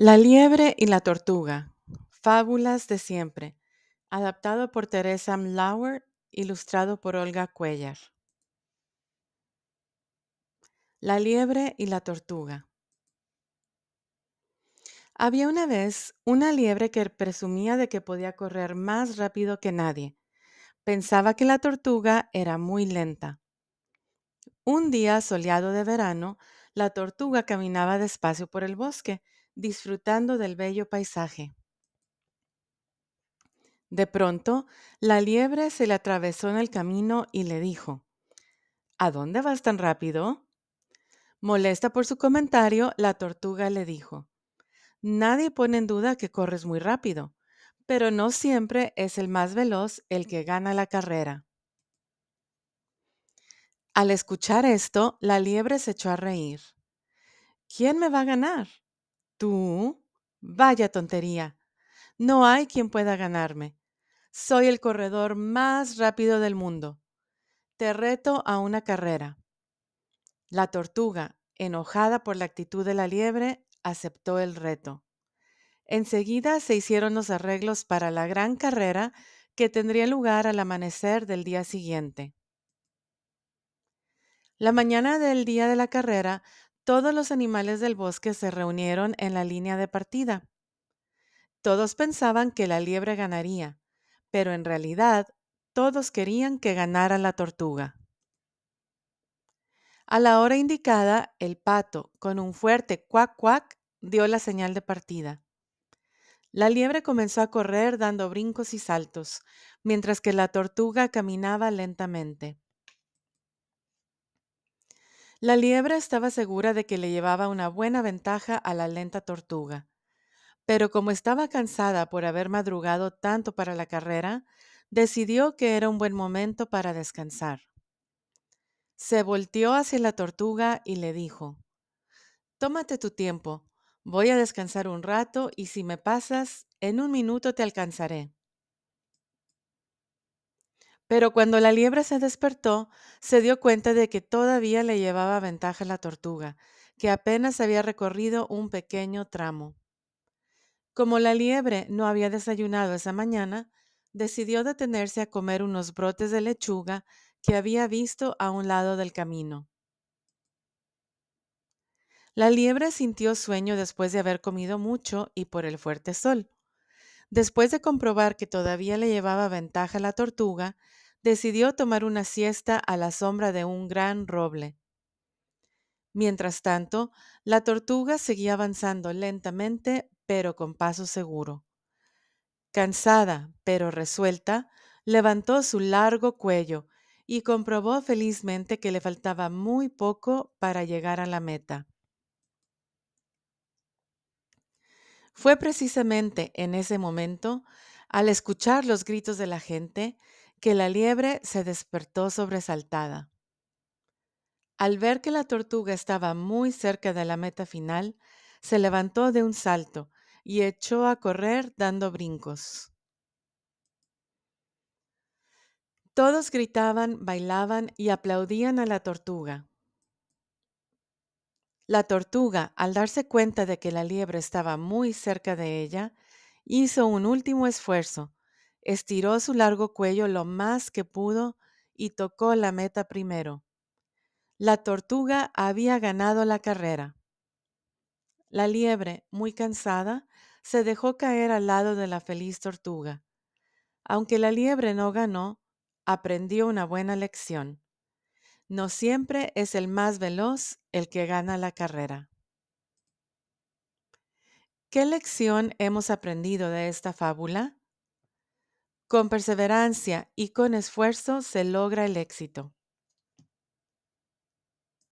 La liebre y la tortuga. Fábulas de siempre. Adaptado por Teresa Mlauer, ilustrado por Olga Cuellar. La liebre y la tortuga. Había una vez una liebre que presumía de que podía correr más rápido que nadie. Pensaba que la tortuga era muy lenta. Un día soleado de verano, la tortuga caminaba despacio por el bosque disfrutando del bello paisaje. De pronto, la liebre se le atravesó en el camino y le dijo, ¿A dónde vas tan rápido? Molesta por su comentario, la tortuga le dijo, Nadie pone en duda que corres muy rápido, pero no siempre es el más veloz el que gana la carrera. Al escuchar esto, la liebre se echó a reír. ¿Quién me va a ganar? ¿Tú? Vaya tontería. No hay quien pueda ganarme. Soy el corredor más rápido del mundo. Te reto a una carrera. La tortuga, enojada por la actitud de la liebre, aceptó el reto. Enseguida se hicieron los arreglos para la gran carrera que tendría lugar al amanecer del día siguiente. La mañana del día de la carrera, todos los animales del bosque se reunieron en la línea de partida. Todos pensaban que la liebre ganaría, pero en realidad todos querían que ganara la tortuga. A la hora indicada, el pato, con un fuerte cuac cuac, dio la señal de partida. La liebre comenzó a correr dando brincos y saltos, mientras que la tortuga caminaba lentamente. La liebre estaba segura de que le llevaba una buena ventaja a la lenta tortuga, pero como estaba cansada por haber madrugado tanto para la carrera, decidió que era un buen momento para descansar. Se volteó hacia la tortuga y le dijo, Tómate tu tiempo, voy a descansar un rato y si me pasas, en un minuto te alcanzaré. Pero cuando la liebre se despertó, se dio cuenta de que todavía le llevaba ventaja la tortuga, que apenas había recorrido un pequeño tramo. Como la liebre no había desayunado esa mañana, decidió detenerse a comer unos brotes de lechuga que había visto a un lado del camino. La liebre sintió sueño después de haber comido mucho y por el fuerte sol. Después de comprobar que todavía le llevaba ventaja la tortuga, decidió tomar una siesta a la sombra de un gran roble. Mientras tanto, la tortuga seguía avanzando lentamente, pero con paso seguro. Cansada, pero resuelta, levantó su largo cuello y comprobó felizmente que le faltaba muy poco para llegar a la meta. Fue precisamente en ese momento, al escuchar los gritos de la gente, que la liebre se despertó sobresaltada. Al ver que la tortuga estaba muy cerca de la meta final, se levantó de un salto y echó a correr dando brincos. Todos gritaban, bailaban y aplaudían a la tortuga. La tortuga, al darse cuenta de que la liebre estaba muy cerca de ella, hizo un último esfuerzo, estiró su largo cuello lo más que pudo y tocó la meta primero. La tortuga había ganado la carrera. La liebre, muy cansada, se dejó caer al lado de la feliz tortuga. Aunque la liebre no ganó, aprendió una buena lección. No siempre es el más veloz el que gana la carrera. ¿Qué lección hemos aprendido de esta fábula? Con perseverancia y con esfuerzo se logra el éxito.